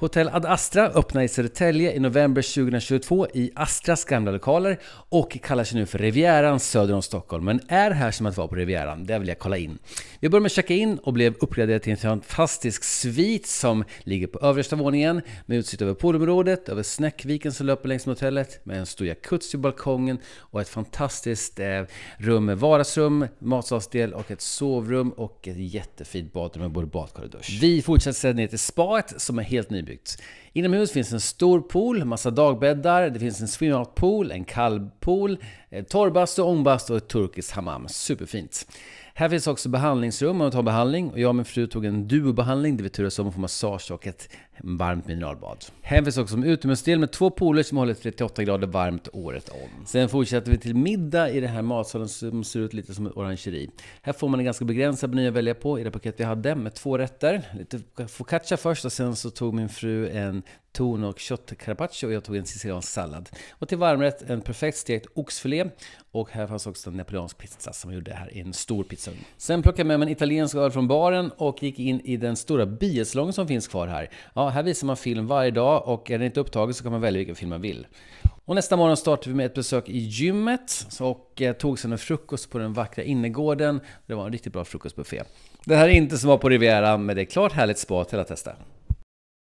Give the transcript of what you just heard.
Hotell Ad Astra öppnar i Södertälje i november 2022 i Astras gamla lokaler och kallar sig nu för Rivieran söder om Stockholm, men är här som att vara på Rivieran. Det vill jag kolla in. Vi började med att checka in och blev uppgraderade till en fantastisk svit som ligger på översta våningen med utsikt över poolområdet, över Snäckviken som löper längs med hotellet, med en stor jacuzzi på balkongen och ett fantastiskt eh, rum med vardagsrum, matsalsdel och ett sovrum och ett jättefint badrum med både badkar och dusch. Vi fortsätter sedan ner till spaet som är helt nybyggt inbyggts. Inomhus finns en stor pool, massa dagbäddar, det finns en swim-out-pool, en kallpool, eh, torrbastu, ångbastu och ett turkiskt hammam. Superfint! Här finns också behandlingsrum om man tar behandling. Och jag och min fru tog en duobehandling där vi turades om att få massage och ett varmt mineralbad. Här finns också en utomhusdel med två pooler som håller 38 grader varmt året om. Sen fortsätter vi till middag i den här matsalen som ser ut lite som ett orangeri. Här får man en ganska begränsad meny att välja på i det paket vi hade med två rätter. Lite focaccia först och sen så tog min fru en ton och köttcarpaccio och jag tog en siciliansk sallad. Och till varmrätt en perfekt stekt oxfilé. Och här fanns också en napoleansk pizza som jag gjorde här i en stor pizza. Sen plockade jag med mig en italiensk öl från baren och gick in i den stora biosalongen som finns kvar här. Ja, här visar man film varje dag och är den inte upptagen så kan man välja vilken film man vill. Och nästa morgon startade vi med ett besök i gymmet och eh, tog sedan en frukost på den vackra innergården. Det var en riktigt bra frukostbuffé. Det här är inte som var på Riviera, men det är klart härligt spa till att testa.